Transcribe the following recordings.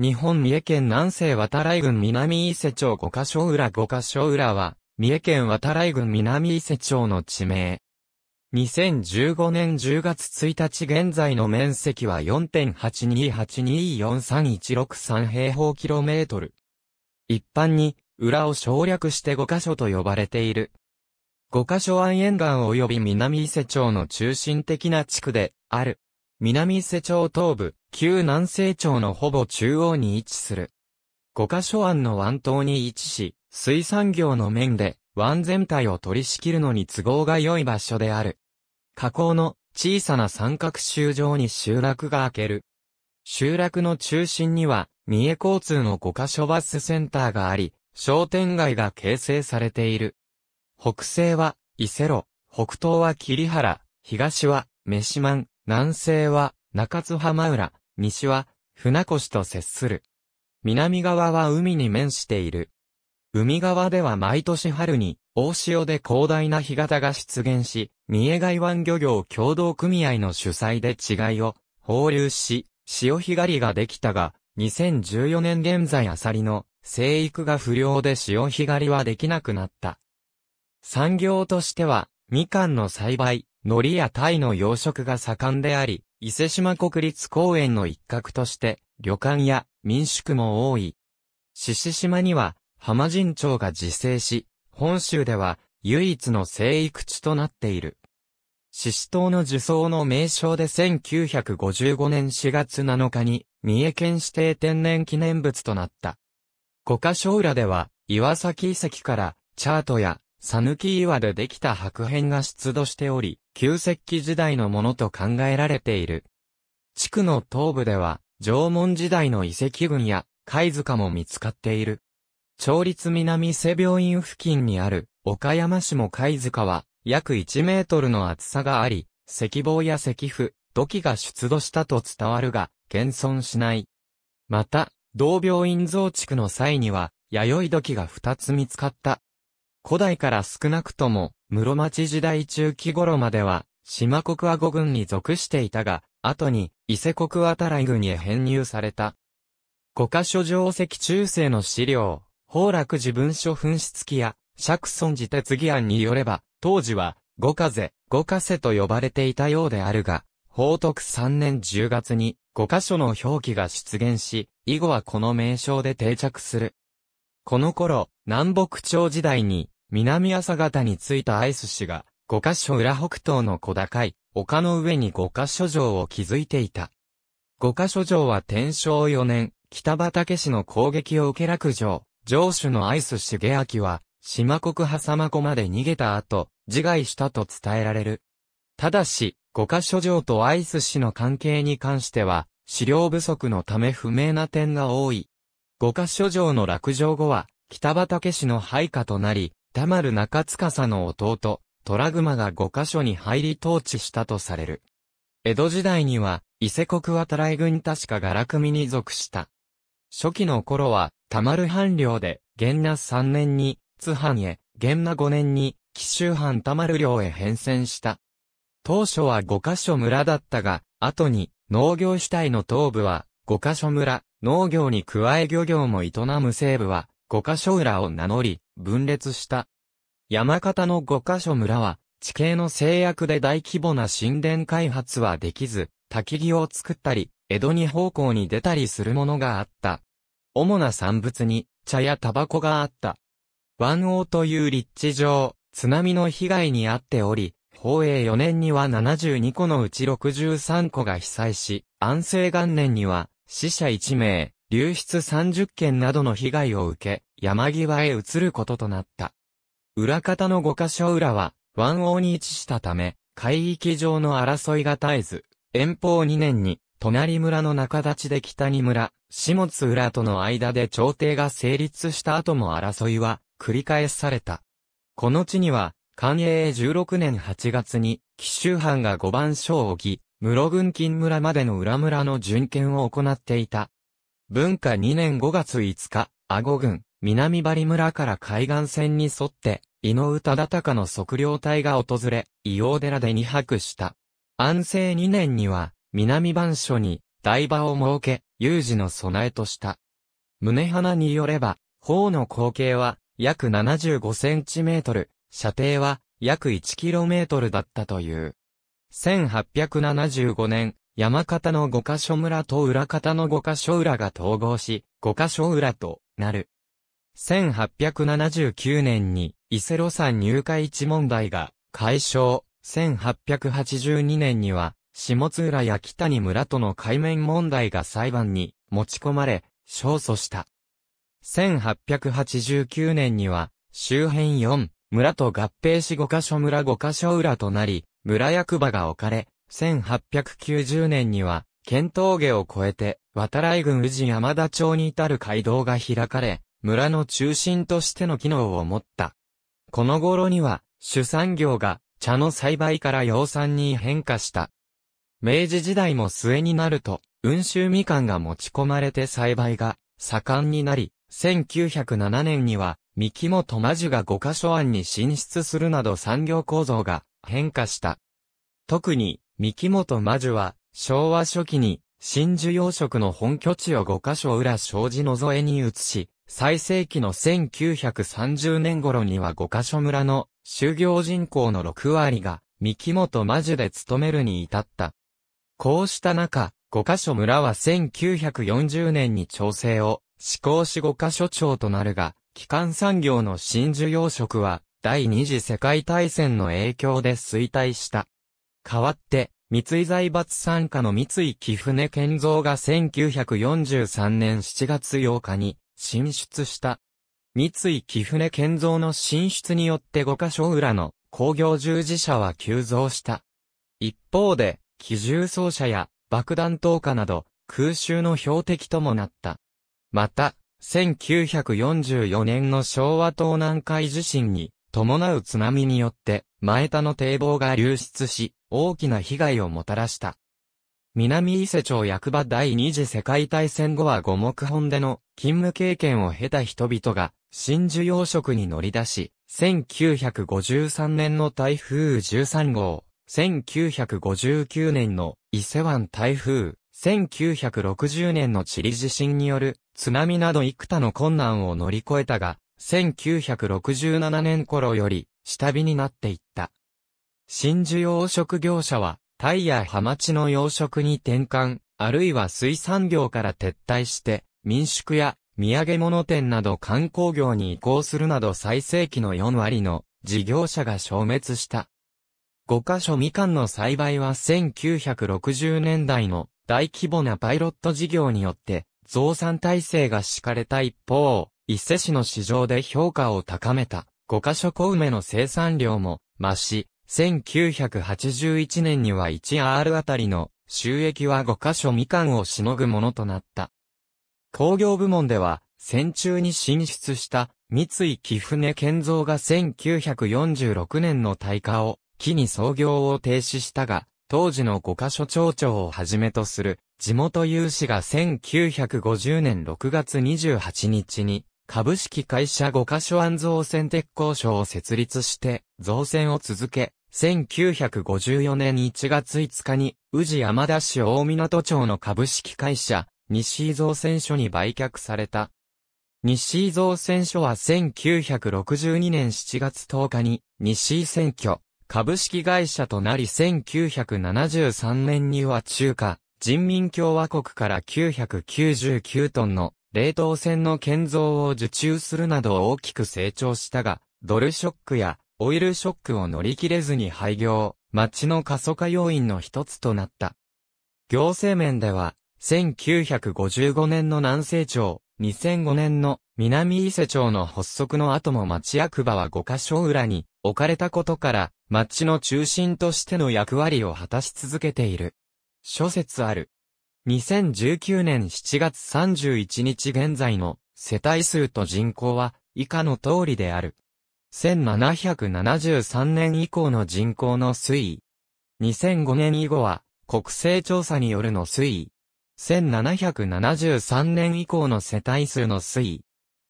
日本三重県南西渡来郡南伊勢町五箇所浦五箇所浦は、三重県渡来郡南伊勢町の地名。2015年10月1日現在の面積は4.828243163平方キロメートル。一般に、裏を省略して五箇所と呼ばれている。五箇所湾沿岸及び南伊勢町の中心的な地区である。南伊勢町東部、旧南西町のほぼ中央に位置する。五箇所湾の湾島に位置し、水産業の面で湾全体を取り仕切るのに都合が良い場所である。河口の小さな三角州上に集落が開ける。集落の中心には、三重交通の五箇所バスセンターがあり、商店街が形成されている。北西は、伊勢路、北東は桐原、東は、飯満、南西は中津浜浦、西は船越と接する。南側は海に面している。海側では毎年春に大潮で広大な干潟が出現し、三重海湾漁業協同組合の主催で稚いを放流し、潮干狩りができたが、2014年現在アサリの生育が不良で潮干狩りはできなくなった。産業としては、みかんの栽培、海苔や鯛の養殖が盛んであり、伊勢島国立公園の一角として、旅館や民宿も多い。獅子島には、浜神町が自生し、本州では唯一の生育地となっている。獅子島の樹層の名称で1955年4月7日に、三重県指定天然記念物となった。五箇所浦では、岩崎遺跡から、チャートや讃岐岩でできた白片が出土しており、旧石器時代のものと考えられている。地区の東部では、縄文時代の遺跡群や貝塚も見つかっている。町立南瀬病院付近にある岡山市も貝塚は約1メートルの厚さがあり、石棒や石符、土器が出土したと伝わるが、現存しない。また、同病院増築の際には、弥生土器が2つ見つかった。古代から少なくとも、室町時代中期頃までは、島国阿護軍に属していたが、後に、伊勢国渡来軍へ編入された。五箇所定石中世の資料、宝楽寺文書紛失記や、釈尊寺哲議案によれば、当時は、五風、五風と呼ばれていたようであるが、宝徳三年10月に、五箇所の表記が出現し、以後はこの名称で定着する。この頃、南北朝時代に、南朝方に着いたアイス氏が、五カ所裏北東の小高い、丘の上に五カ所城を築いていた。五カ所城は天正4年、北畠氏の攻撃を受け落城、城主のアイス重明は、島国狭間湖まで逃げた後、自害したと伝えられる。ただし、五カ所城とアイス氏の関係に関しては、資料不足のため不明な点が多い。五カ所城の落城後は、北畠氏の配下となり、田丸中司の弟、トラグマが5カ所に入り統治したとされる。江戸時代には、伊勢国渡来軍確かガラクミに属した。初期の頃は、田丸藩領で、元那3年に、津藩へ、元那5年に、紀州藩田丸領へ変遷した。当初は5箇所村だったが、後に、農業主体の東部は、5箇所村、農業に加え漁業も営む西部は、5箇所浦を名乗り、分裂した。山形の5カ所村は、地形の制約で大規模な神殿開発はできず、焚き木を作ったり、江戸に方向に出たりするものがあった。主な産物に、茶やタバコがあった。湾王という立地上、津波の被害に遭っており、宝永4年には72個のうち63個が被災し、安政元年には、死者1名、流出30件などの被害を受け、山際へ移ることとなった。裏方の5箇所裏は、湾王に位置したため、海域上の争いが絶えず、遠方2年に、隣村の中立ちで北に村、下津浦との間で朝廷が成立した後も争いは繰り返された。この地には、寛永16年8月に、紀州藩が五番将をき、室郡金村までの裏村の巡検を行っていた。文化2年5月5日、阿護郡、南張村から海岸線に沿って、伊能忠隆の測量隊が訪れ、伊王寺で2泊した。安政2年には、南番所に、台場を設け、有事の備えとした。胸花によれば、方の口径は、約75センチメートル、射程は、約1キロメートルだったという。1875年、山形の五箇所村と裏方の五箇所裏が統合し、五箇所裏となる。1879年に伊勢路山入会地問題が解消。1882年には下津浦や北に村との海面問題が裁判に持ち込まれ、勝訴した。1889年には周辺4村と合併し5カ所村5カ所裏となり、村役場が置かれ、1890年には、県峠を越えて、渡来郡宇治山田町に至る街道が開かれ、村の中心としての機能を持った。この頃には、主産業が茶の栽培から養蚕に変化した。明治時代も末になると、温州みかんが持ち込まれて栽培が盛んになり、1907年には、三木本魔樹が五カ所案に進出するなど産業構造が変化した。特に、三木本魔樹は、昭和初期に、真珠養殖の本拠地を五カ所裏障子の添えに移し、最盛期の1930年頃には5カ所村の就業人口の6割が三木本魔女で勤めるに至った。こうした中、5カ所村は1940年に調整を施行し5カ所長となるが、基幹産業の新珠養職は第二次世界大戦の影響で衰退した。代わって、三井財閥参加の三井貴船健造が1943年7月8日に進出した。三井貴船建造の進出によって五箇所裏の工業従事者は急増した。一方で、機銃装車や爆弾投下など空襲の標的ともなった。また、1944年の昭和東南海地震に伴う津波によって前田の堤防が流出し、大きな被害をもたらした。南伊勢町役場第二次世界大戦後は五目本での勤務経験を経た人々が真珠養殖に乗り出し、1953年の台風13号、1959年の伊勢湾台風、1960年のチリ地震による津波など幾多の困難を乗り越えたが、1967年頃より下火になっていった。真珠養殖業者はタイやハマチの養殖に転換、あるいは水産業から撤退して、民宿や土産物店など観光業に移行するなど最盛期の4割の事業者が消滅した。5カ所みかんの栽培は1960年代の大規模なパイロット事業によって増産体制が敷かれた一方、伊勢市の市場で評価を高めた5カ所小梅の生産量も増し、1981年には 1R あたりの収益は5カ所みかんをしのぐものとなった。工業部門では、戦中に進出した三井貴船健造が1946年の大火を機に創業を停止したが、当時の5カ所町長をはじめとする地元有志が1950年6月28日に株式会社5カ所安造船鉄工所を設立して造船を続け、1954年1月5日に、宇治山田市大港町の株式会社、西伊造船所に売却された。西伊造船所は1962年7月10日に、西伊選挙、株式会社となり1973年には中華、人民共和国から999トンの冷凍船の建造を受注するなど大きく成長したが、ドルショックやオイルショックを乗り切れずに廃業、町の過疎化要因の一つとなった。行政面では、1955年の南西町、2005年の南伊勢町の発足の後も町役場は5カ所裏に置かれたことから、町の中心としての役割を果たし続けている。諸説ある。2019年7月31日現在の世帯数と人口は以下の通りである。1773年以降の人口の推移。2005年以後は、国勢調査によるの推移。1773年以降の世帯数の推移。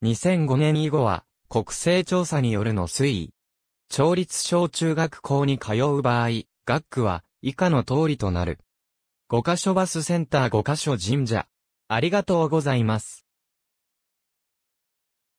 2005年以後は、国勢調査によるの推移。町立小中学校に通う場合、学区は以下の通りとなる。5カ所バスセンター5カ所神社。ありがとうございます。